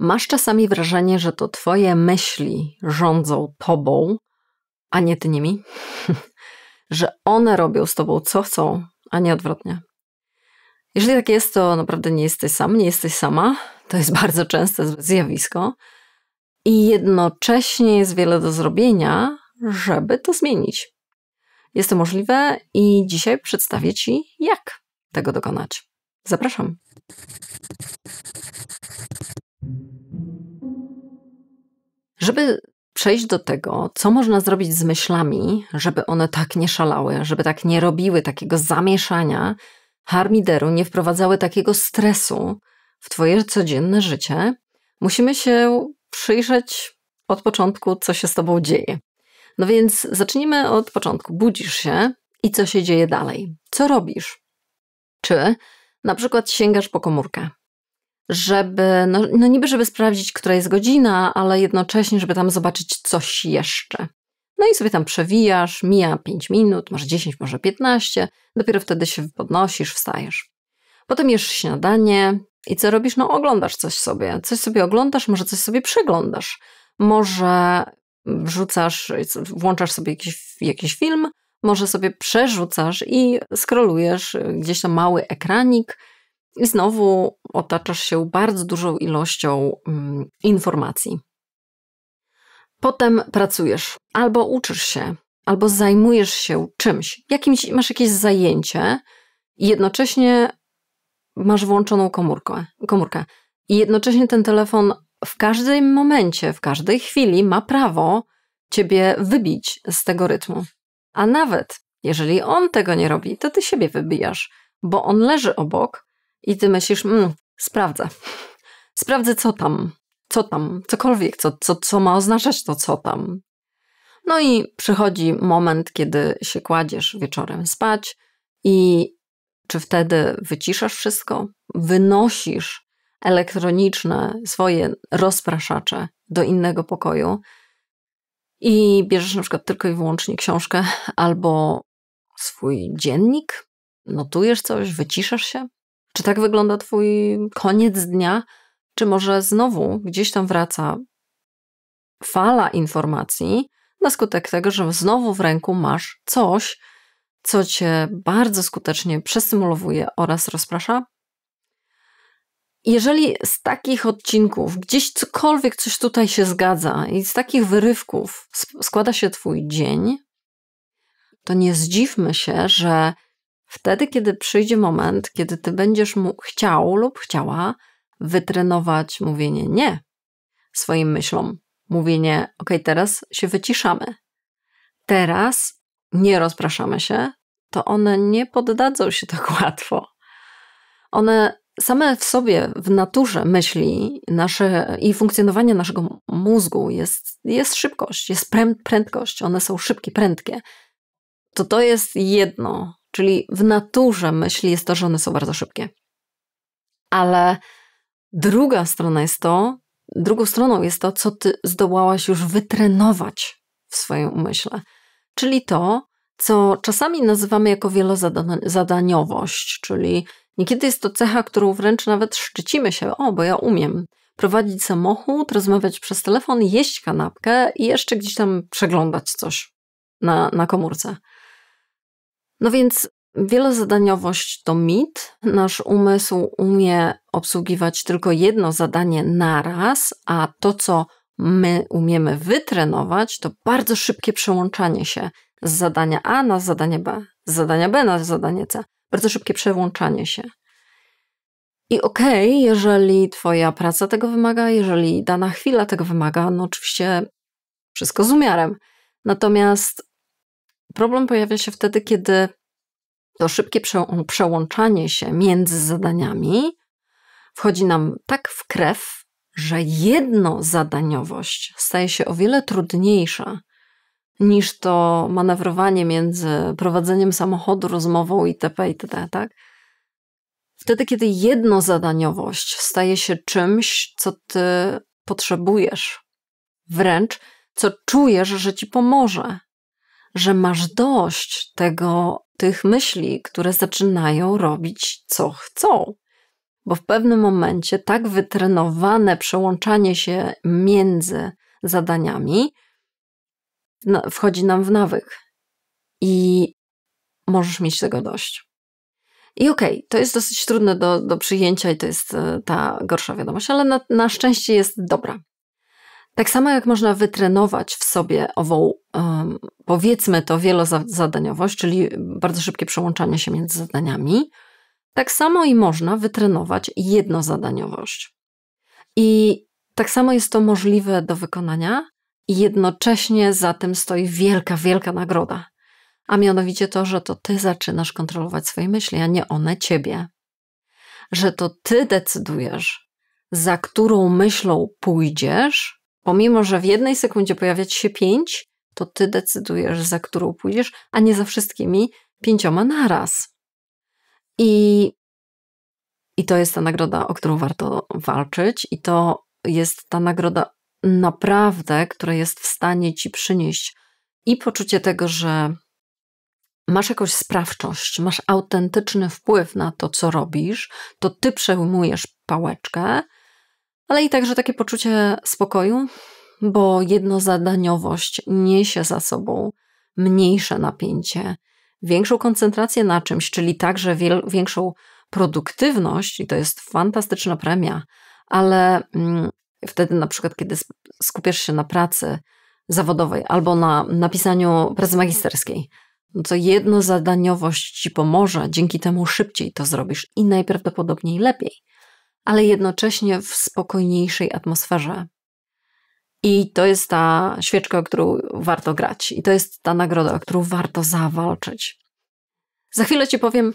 Masz czasami wrażenie, że to Twoje myśli rządzą Tobą, a nie Ty nimi? że one robią z Tobą co chcą, a nie odwrotnie. Jeżeli tak jest, to naprawdę nie jesteś sam, nie jesteś sama. To jest bardzo częste zjawisko. I jednocześnie jest wiele do zrobienia, żeby to zmienić. Jest to możliwe i dzisiaj przedstawię Ci, jak tego dokonać. Zapraszam. Żeby przejść do tego, co można zrobić z myślami, żeby one tak nie szalały, żeby tak nie robiły takiego zamieszania, harmideru, nie wprowadzały takiego stresu w Twoje codzienne życie, musimy się przyjrzeć od początku, co się z Tobą dzieje. No więc zacznijmy od początku. Budzisz się i co się dzieje dalej? Co robisz? Czy na przykład sięgasz po komórkę, żeby, no, no niby żeby sprawdzić, która jest godzina, ale jednocześnie, żeby tam zobaczyć coś jeszcze. No i sobie tam przewijasz, mija 5 minut, może 10, może 15, dopiero wtedy się podnosisz, wstajesz. Potem jesz śniadanie i co robisz? No oglądasz coś sobie. Coś sobie oglądasz, może coś sobie przeglądasz. Może wrzucasz, włączasz sobie jakiś, jakiś film, może sobie przerzucasz i skrolujesz gdzieś tam mały ekranik, i znowu otaczasz się bardzo dużą ilością mm, informacji. Potem pracujesz, albo uczysz się, albo zajmujesz się czymś, jakimś, masz jakieś zajęcie i jednocześnie masz włączoną komórkę, komórkę. I jednocześnie ten telefon w każdym momencie, w każdej chwili ma prawo ciebie wybić z tego rytmu. A nawet jeżeli on tego nie robi, to ty siebie wybijasz, bo on leży obok i ty myślisz, mmm, sprawdzę. Sprawdzę, co tam, co tam, cokolwiek, co, co, co ma oznaczać to, co tam. No i przychodzi moment, kiedy się kładziesz wieczorem spać i czy wtedy wyciszasz wszystko? Wynosisz elektroniczne swoje rozpraszacze do innego pokoju i bierzesz na przykład tylko i wyłącznie książkę albo swój dziennik, notujesz coś, wyciszasz się? Czy tak wygląda Twój koniec dnia? Czy może znowu gdzieś tam wraca fala informacji na skutek tego, że znowu w ręku masz coś, co cię bardzo skutecznie przestymulowuje oraz rozprasza? Jeżeli z takich odcinków gdzieś cokolwiek coś tutaj się zgadza i z takich wyrywków składa się Twój dzień, to nie zdziwmy się, że Wtedy, kiedy przyjdzie moment, kiedy ty będziesz mu chciał lub chciała wytrenować mówienie nie swoim myślom, mówienie: OK, teraz się wyciszamy, teraz nie rozpraszamy się, to one nie poddadzą się tak łatwo. One same w sobie, w naturze myśli nasze, i funkcjonowanie naszego mózgu jest, jest szybkość, jest prędkość, one są szybkie, prędkie. To to jest jedno, Czyli w naturze myśli jest to, że one są bardzo szybkie. Ale druga strona jest to, drugą stroną jest to, co ty zdołałaś już wytrenować w swoim umyśle. Czyli to, co czasami nazywamy jako wielozadaniowość, czyli niekiedy jest to cecha, którą wręcz nawet szczycimy się, o, bo ja umiem prowadzić samochód, rozmawiać przez telefon, jeść kanapkę i jeszcze gdzieś tam przeglądać coś na, na komórce. No więc wielozadaniowość to mit. Nasz umysł umie obsługiwać tylko jedno zadanie naraz, a to, co my umiemy wytrenować, to bardzo szybkie przełączanie się z zadania A na zadanie B, z zadania B na zadanie C. Bardzo szybkie przełączanie się. I okej, okay, jeżeli Twoja praca tego wymaga, jeżeli dana chwila tego wymaga, no oczywiście wszystko z umiarem. Natomiast problem pojawia się wtedy, kiedy to szybkie przełączanie się między zadaniami wchodzi nam tak w krew, że jednozadaniowość staje się o wiele trudniejsza niż to manewrowanie między prowadzeniem samochodu, rozmową itp. itd. Tak? Wtedy, kiedy jednozadaniowość staje się czymś, co ty potrzebujesz, wręcz co czujesz, że ci pomoże, że masz dość tego, tych myśli, które zaczynają robić co chcą. Bo w pewnym momencie tak wytrenowane przełączanie się między zadaniami no, wchodzi nam w nawyk. I możesz mieć tego dość. I okej, okay, to jest dosyć trudne do, do przyjęcia i to jest e, ta gorsza wiadomość, ale na, na szczęście jest dobra. Tak samo jak można wytrenować w sobie ową, um, powiedzmy to, wielozadaniowość, czyli bardzo szybkie przełączanie się między zadaniami, tak samo i można wytrenować jednozadaniowość. I tak samo jest to możliwe do wykonania, i jednocześnie za tym stoi wielka, wielka nagroda. A mianowicie to, że to ty zaczynasz kontrolować swoje myśli, a nie one ciebie. Że to ty decydujesz, za którą myślą pójdziesz, Pomimo, że w jednej sekundzie pojawia ci się pięć, to ty decydujesz, za którą pójdziesz, a nie za wszystkimi pięcioma naraz. I, i to jest ta nagroda, o którą warto walczyć, i to jest ta nagroda naprawdę, która jest w stanie ci przynieść i poczucie tego, że masz jakąś sprawczość, masz autentyczny wpływ na to, co robisz, to ty przejmujesz pałeczkę ale i także takie poczucie spokoju, bo jednozadaniowość niesie za sobą mniejsze napięcie, większą koncentrację na czymś, czyli także większą produktywność, i to jest fantastyczna premia, ale mm, wtedy, na przykład, kiedy skupiasz się na pracy zawodowej albo na napisaniu pracy magisterskiej, no to jednozadaniowość ci pomoże, dzięki temu szybciej to zrobisz i najprawdopodobniej lepiej ale jednocześnie w spokojniejszej atmosferze. I to jest ta świeczka, o którą warto grać, i to jest ta nagroda, o którą warto zawalczyć. Za chwilę Ci powiem,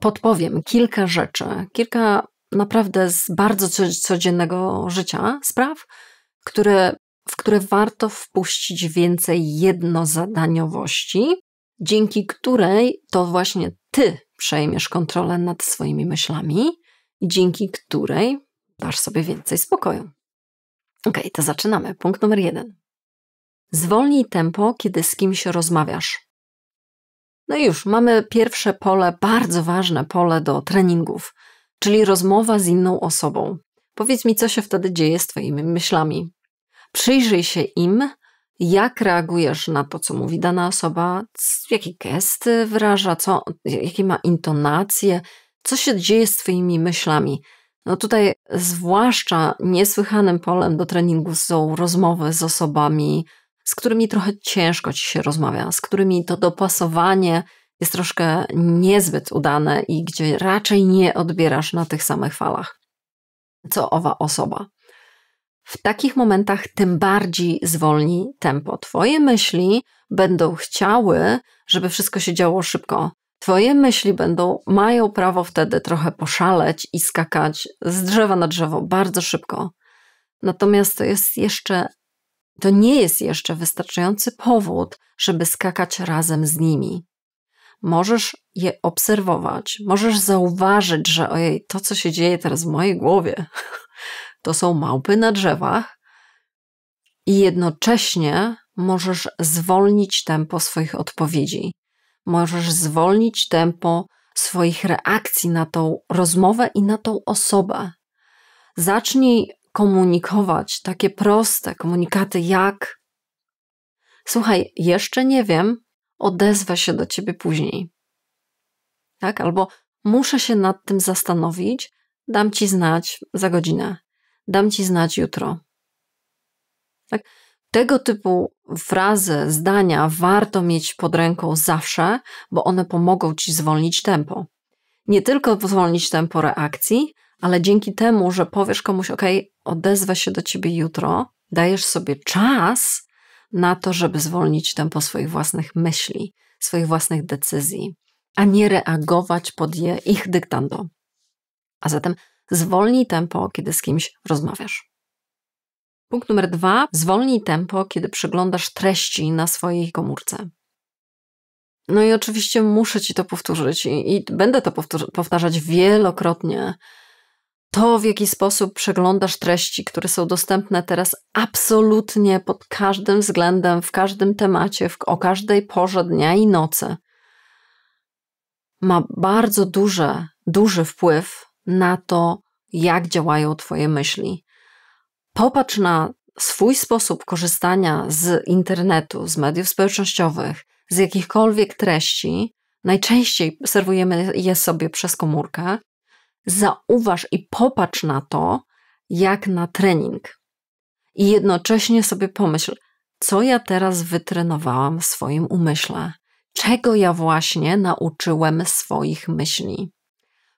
podpowiem kilka rzeczy, kilka naprawdę z bardzo codziennego życia spraw, które, w które warto wpuścić więcej jednozadaniowości, dzięki której to właśnie Ty przejmiesz kontrolę nad swoimi myślami dzięki której dasz sobie więcej spokoju. Ok, to zaczynamy. Punkt numer jeden. Zwolnij tempo, kiedy z kimś rozmawiasz. No i już mamy pierwsze pole, bardzo ważne pole do treningów, czyli rozmowa z inną osobą. Powiedz mi, co się wtedy dzieje z Twoimi myślami. Przyjrzyj się im, jak reagujesz na to, co mówi dana osoba, jakie gesty wyraża, co, jakie ma intonacje, co się dzieje z Twoimi myślami. No tutaj zwłaszcza niesłychanym polem do treningu są rozmowy z osobami, z którymi trochę ciężko ci się rozmawia, z którymi to dopasowanie jest troszkę niezbyt udane i gdzie raczej nie odbierasz na tych samych falach, co owa osoba. W takich momentach tym bardziej zwolni tempo. Twoje myśli będą chciały, żeby wszystko się działo szybko. Twoje myśli będą, mają prawo wtedy trochę poszaleć i skakać z drzewa na drzewo bardzo szybko. Natomiast to jest jeszcze, to nie jest jeszcze wystarczający powód, żeby skakać razem z nimi. Możesz je obserwować, możesz zauważyć, że ojej, to co się dzieje teraz w mojej głowie, to są małpy na drzewach, i jednocześnie możesz zwolnić tempo swoich odpowiedzi możesz zwolnić tempo swoich reakcji na tą rozmowę i na tą osobę. Zacznij komunikować takie proste komunikaty jak: Słuchaj, jeszcze nie wiem, odezwę się do ciebie później. Tak? Albo muszę się nad tym zastanowić, dam ci znać za godzinę, dam ci znać jutro. Tak? Tego typu frazy, zdania warto mieć pod ręką zawsze, bo one pomogą ci zwolnić tempo. Nie tylko zwolnić tempo reakcji, ale dzięki temu, że powiesz komuś, OK, odezwę się do ciebie jutro, dajesz sobie czas na to, żeby zwolnić tempo swoich własnych myśli, swoich własnych decyzji, a nie reagować pod je ich dyktando. A zatem zwolnij tempo, kiedy z kimś rozmawiasz. Punkt numer dwa: zwolnij tempo, kiedy przeglądasz treści na swojej komórce. No i oczywiście muszę ci to powtórzyć i, i będę to powtarzać wielokrotnie. To, w jaki sposób przeglądasz treści, które są dostępne teraz absolutnie pod każdym względem, w każdym temacie, w, o każdej porze dnia i nocy, ma bardzo duże, duży wpływ na to, jak działają Twoje myśli, popatrz na swój sposób korzystania z internetu, z mediów społecznościowych, z jakichkolwiek treści, najczęściej serwujemy je sobie przez komórkę, zauważ i popatrz na to, jak na trening. I jednocześnie sobie pomyśl, co ja teraz wytrenowałam w swoim umyśle, czego ja właśnie nauczyłem swoich myśli.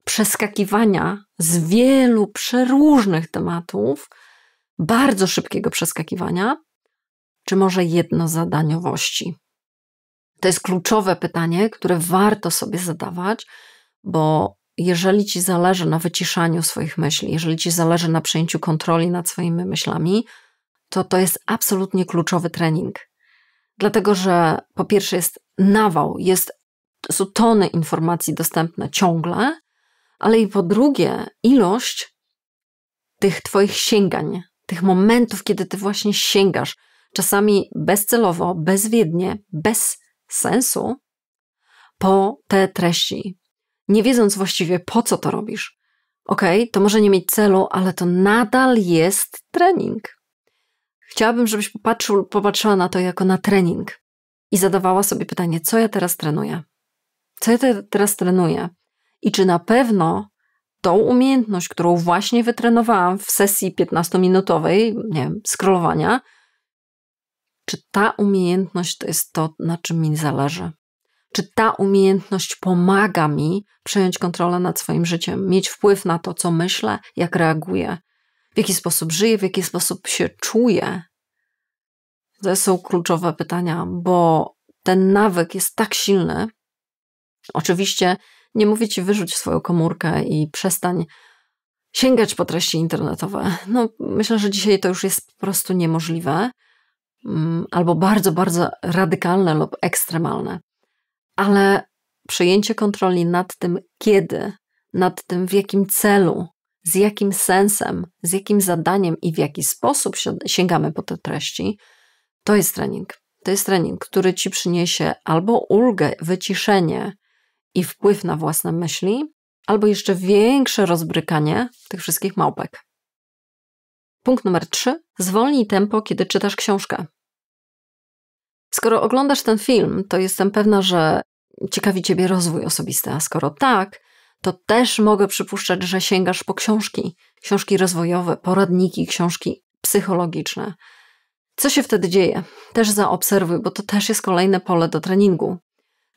Przeskakiwania z wielu przeróżnych tematów, bardzo szybkiego przeskakiwania, czy może jednozadaniowości? To jest kluczowe pytanie, które warto sobie zadawać, bo jeżeli ci zależy na wyciszaniu swoich myśli, jeżeli ci zależy na przejęciu kontroli nad swoimi myślami, to to jest absolutnie kluczowy trening. Dlatego, że po pierwsze jest nawał, jest, są tony informacji dostępne ciągle, ale i po drugie ilość tych Twoich sięgań tych momentów, kiedy ty właśnie sięgasz, czasami bezcelowo, bezwiednie, bez sensu, po te treści, nie wiedząc właściwie po co to robisz. Ok, to może nie mieć celu, ale to nadal jest trening. Chciałabym, żebyś popatrzył, popatrzyła na to jako na trening i zadawała sobie pytanie, co ja teraz trenuję? Co ja te, teraz trenuję? I czy na pewno tą umiejętność, którą właśnie wytrenowałam w sesji 15-minutowej, nie wiem, scrollowania, czy ta umiejętność to jest to, na czym mi zależy? Czy ta umiejętność pomaga mi przejąć kontrolę nad swoim życiem, mieć wpływ na to, co myślę, jak reaguję, w jaki sposób żyję, w jaki sposób się czuję? To są kluczowe pytania, bo ten nawyk jest tak silny. Oczywiście nie mówię ci wyrzuć swoją komórkę i przestań sięgać po treści internetowe. No, myślę, że dzisiaj to już jest po prostu niemożliwe mm, albo bardzo, bardzo radykalne lub ekstremalne. Ale przejęcie kontroli nad tym, kiedy, nad tym, w jakim celu, z jakim sensem, z jakim zadaniem i w jaki sposób sięgamy po te treści, to jest trening. To jest trening, który ci przyniesie albo ulgę, wyciszenie, i wpływ na własne myśli, albo jeszcze większe rozbrykanie tych wszystkich małpek. Punkt numer 3. Zwolnij tempo, kiedy czytasz książkę. Skoro oglądasz ten film, to jestem pewna, że ciekawi Ciebie rozwój osobisty, a skoro tak, to też mogę przypuszczać, że sięgasz po książki, książki rozwojowe, poradniki, książki psychologiczne. Co się wtedy dzieje? Też zaobserwuj, bo to też jest kolejne pole do treningu.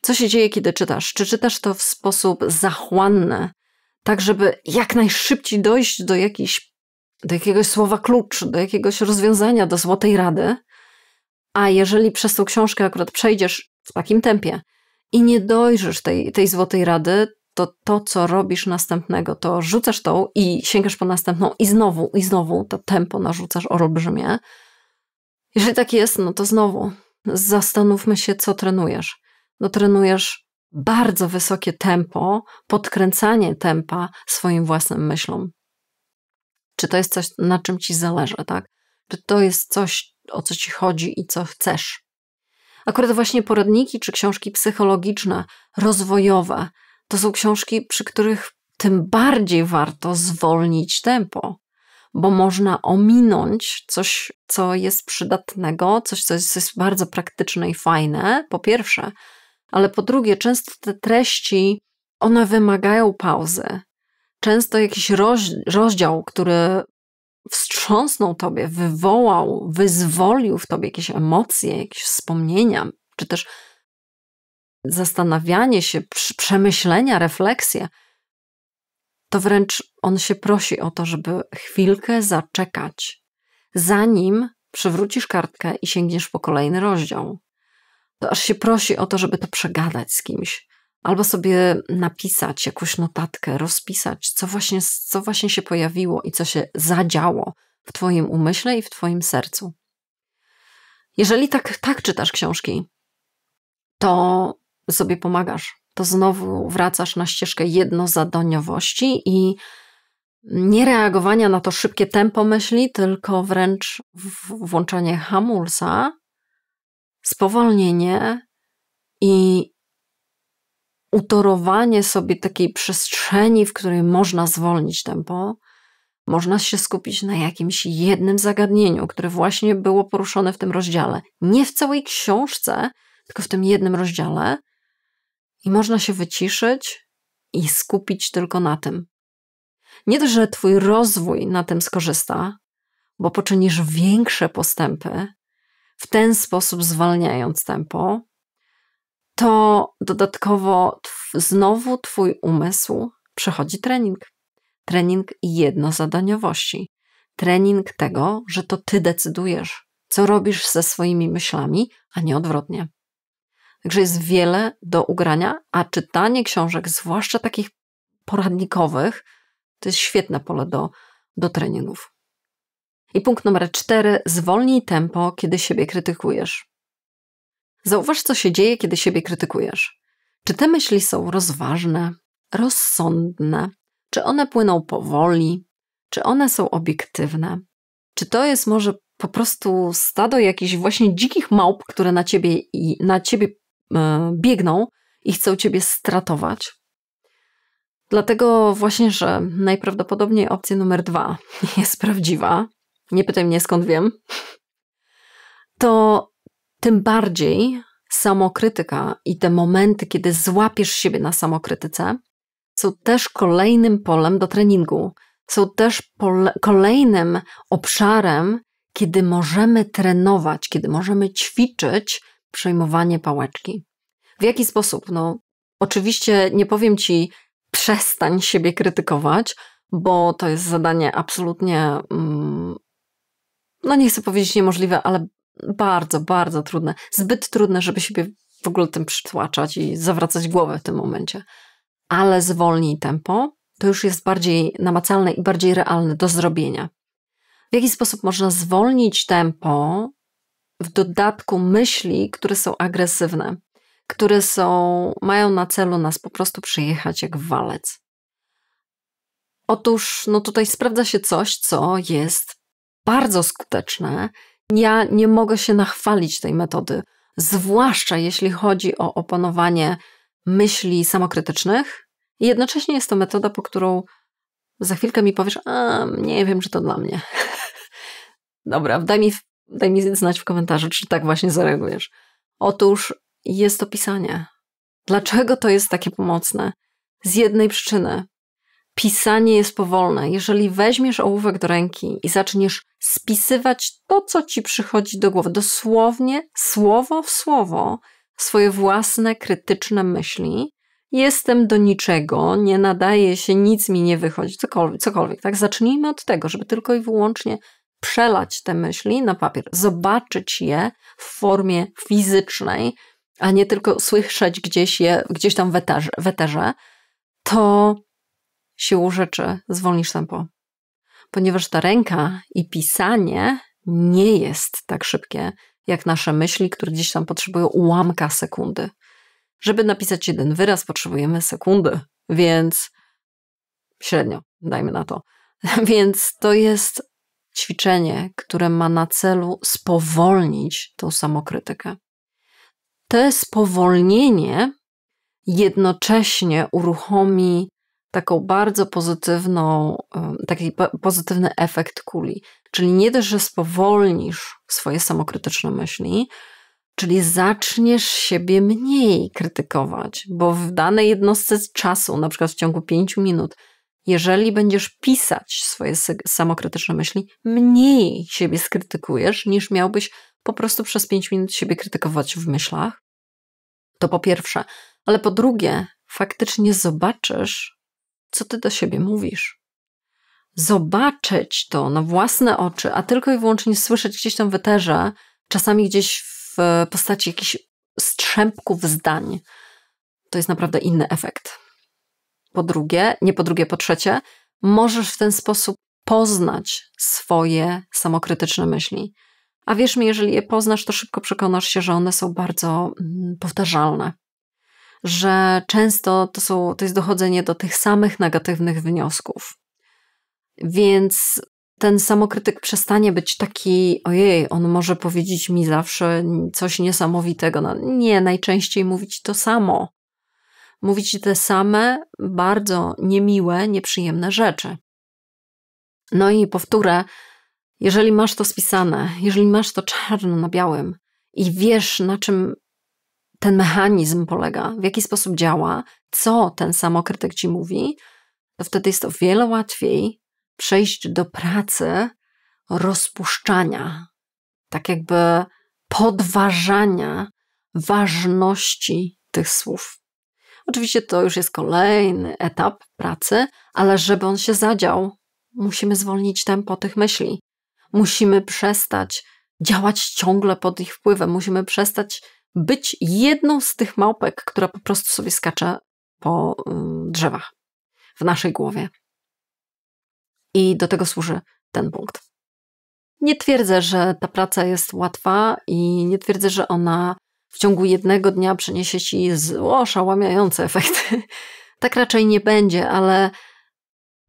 Co się dzieje, kiedy czytasz? Czy czytasz to w sposób zachłanny, tak żeby jak najszybciej dojść do, do jakiegoś słowa klucz, do jakiegoś rozwiązania, do złotej rady? A jeżeli przez tą książkę akurat przejdziesz w takim tempie i nie dojrzysz tej, tej złotej rady, to to, co robisz następnego, to rzucasz tą i sięgasz po następną i znowu, i znowu to tempo narzucasz olbrzymie. Jeżeli tak jest, no to znowu zastanówmy się, co trenujesz no, trenujesz bardzo wysokie tempo, podkręcanie tempa swoim własnym myślom. Czy to jest coś, na czym ci zależy, tak? Czy to jest coś, o co ci chodzi i co chcesz? Akurat właśnie poradniki czy książki psychologiczne, rozwojowe, to są książki, przy których tym bardziej warto zwolnić tempo, bo można ominąć coś, co jest przydatnego, coś, co jest bardzo praktyczne i fajne, po pierwsze, ale po drugie, często te treści, one wymagają pauzy. Często jakiś roz, rozdział, który wstrząsnął tobie, wywołał, wyzwolił w tobie jakieś emocje, jakieś wspomnienia, czy też zastanawianie się, przemyślenia, refleksje, to wręcz on się prosi o to, żeby chwilkę zaczekać, zanim przywrócisz kartkę i sięgniesz po kolejny rozdział to aż się prosi o to, żeby to przegadać z kimś. Albo sobie napisać jakąś notatkę, rozpisać, co właśnie, co właśnie się pojawiło i co się zadziało w Twoim umyśle i w Twoim sercu. Jeżeli tak, tak czytasz książki, to sobie pomagasz. To znowu wracasz na ścieżkę jednozadaniowości i nie reagowania na to szybkie tempo myśli, tylko wręcz włączanie hamulca spowolnienie i utorowanie sobie takiej przestrzeni, w której można zwolnić tempo, można się skupić na jakimś jednym zagadnieniu, które właśnie było poruszone w tym rozdziale. Nie w całej książce, tylko w tym jednym rozdziale. I można się wyciszyć i skupić tylko na tym. Nie dość, że Twój rozwój na tym skorzysta, bo poczynisz większe postępy, w ten sposób zwalniając tempo, to dodatkowo znowu Twój umysł przechodzi trening. Trening jednozadaniowości. Trening tego, że to Ty decydujesz, co robisz ze swoimi myślami, a nie odwrotnie. Także jest wiele do ugrania, a czytanie książek, zwłaszcza takich poradnikowych, to jest świetne pole do, do treningów. I punkt numer cztery: zwolnij tempo, kiedy siebie krytykujesz. Zauważ, co się dzieje, kiedy siebie krytykujesz. Czy te myśli są rozważne, rozsądne? Czy one płyną powoli? Czy one są obiektywne? Czy to jest może po prostu stado jakichś właśnie dzikich małp, które na ciebie, i, na ciebie e, biegną i chcą ciebie stratować? Dlatego właśnie, że najprawdopodobniej opcja numer dwa jest prawdziwa, nie pytaj mnie skąd wiem, to tym bardziej samokrytyka i te momenty, kiedy złapiesz siebie na samokrytyce, są też kolejnym polem do treningu. Są też pole, kolejnym obszarem, kiedy możemy trenować, kiedy możemy ćwiczyć przejmowanie pałeczki. W jaki sposób? No, oczywiście nie powiem ci, przestań siebie krytykować, bo to jest zadanie absolutnie mm, no nie chcę powiedzieć niemożliwe, ale bardzo, bardzo trudne. Zbyt trudne, żeby siebie w ogóle tym przytłaczać i zawracać głowę w tym momencie. Ale zwolnij tempo, to już jest bardziej namacalne i bardziej realne do zrobienia. W jaki sposób można zwolnić tempo w dodatku myśli, które są agresywne, które są, mają na celu nas po prostu przyjechać jak walec? Otóż, no tutaj sprawdza się coś, co jest bardzo skuteczne. Ja nie mogę się nachwalić tej metody, zwłaszcza jeśli chodzi o opanowanie myśli samokrytycznych. I jednocześnie jest to metoda, po którą za chwilkę mi powiesz, a nie wiem, czy to dla mnie. Dobra, daj mi, daj mi znać w komentarzu, czy tak właśnie zareagujesz. Otóż jest to pisanie. Dlaczego to jest takie pomocne? Z jednej przyczyny. Pisanie jest powolne. Jeżeli weźmiesz ołówek do ręki i zaczniesz spisywać to, co ci przychodzi do głowy, dosłownie słowo w słowo swoje własne krytyczne myśli. Jestem do niczego, nie nadaje się, nic mi nie wychodzi, cokolwiek, cokolwiek, tak? Zacznijmy od tego, żeby tylko i wyłącznie przelać te myśli na papier, zobaczyć je w formie fizycznej, a nie tylko słyszeć gdzieś je, gdzieś tam w eterze, w eterze to siłą rzeczy zwolnisz tempo ponieważ ta ręka i pisanie nie jest tak szybkie jak nasze myśli, które gdzieś tam potrzebują ułamka sekundy. Żeby napisać jeden wyraz, potrzebujemy sekundy, więc średnio, dajmy na to. Więc to jest ćwiczenie, które ma na celu spowolnić tą samokrytykę. To spowolnienie jednocześnie uruchomi taką bardzo pozytywną, taki pozytywny efekt kuli. Czyli nie dość, że spowolnisz swoje samokrytyczne myśli, czyli zaczniesz siebie mniej krytykować, bo w danej jednostce czasu, na przykład w ciągu pięciu minut, jeżeli będziesz pisać swoje samokrytyczne myśli, mniej siebie skrytykujesz, niż miałbyś po prostu przez pięć minut siebie krytykować w myślach. To po pierwsze. Ale po drugie, faktycznie zobaczysz, co ty do siebie mówisz. Zobaczyć to na własne oczy, a tylko i wyłącznie słyszeć gdzieś tam w eterze, czasami gdzieś w postaci jakichś strzępków zdań, to jest naprawdę inny efekt. Po drugie, nie po drugie, po trzecie, możesz w ten sposób poznać swoje samokrytyczne myśli. A wierz mi, jeżeli je poznasz, to szybko przekonasz się, że one są bardzo mm, powtarzalne że często to, są, to jest dochodzenie do tych samych negatywnych wniosków. Więc ten samokrytyk przestanie być taki, ojej, on może powiedzieć mi zawsze coś niesamowitego. No, nie, najczęściej mówić to samo. Mówić te same, bardzo niemiłe, nieprzyjemne rzeczy. No i powtórę, jeżeli masz to spisane, jeżeli masz to czarno na białym i wiesz, na czym ten mechanizm polega, w jaki sposób działa, co ten samokrytyk ci mówi, to wtedy jest o wiele łatwiej przejść do pracy rozpuszczania, tak jakby podważania ważności tych słów. Oczywiście to już jest kolejny etap pracy, ale żeby on się zadział, musimy zwolnić tempo tych myśli. Musimy przestać działać ciągle pod ich wpływem, musimy przestać być jedną z tych małpek, która po prostu sobie skacze po y, drzewach w naszej głowie. I do tego służy ten punkt. Nie twierdzę, że ta praca jest łatwa i nie twierdzę, że ona w ciągu jednego dnia przyniesie ci oszałamiające efekty. Tak raczej nie będzie, ale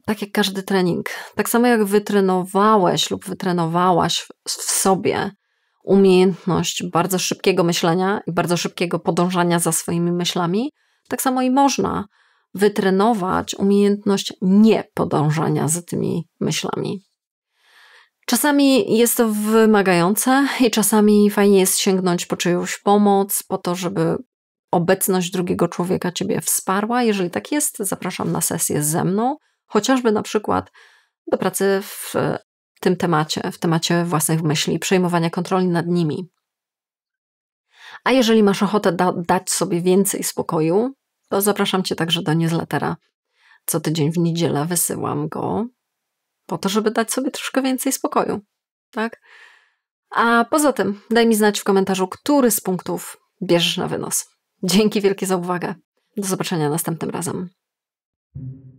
tak jak każdy trening, tak samo jak wytrenowałeś lub wytrenowałaś w sobie umiejętność bardzo szybkiego myślenia i bardzo szybkiego podążania za swoimi myślami, tak samo i można wytrenować umiejętność niepodążania za tymi myślami. Czasami jest to wymagające i czasami fajnie jest sięgnąć po czyjąś pomoc, po to, żeby obecność drugiego człowieka Ciebie wsparła. Jeżeli tak jest, zapraszam na sesję ze mną, chociażby na przykład do pracy w tym temacie, w temacie własnych myśli, przejmowania kontroli nad nimi. A jeżeli masz ochotę da dać sobie więcej spokoju, to zapraszam Cię także do newslettera. Co tydzień w niedzielę wysyłam go po to, żeby dać sobie troszkę więcej spokoju. Tak? A poza tym daj mi znać w komentarzu, który z punktów bierzesz na wynos. Dzięki wielkie za uwagę. Do zobaczenia następnym razem.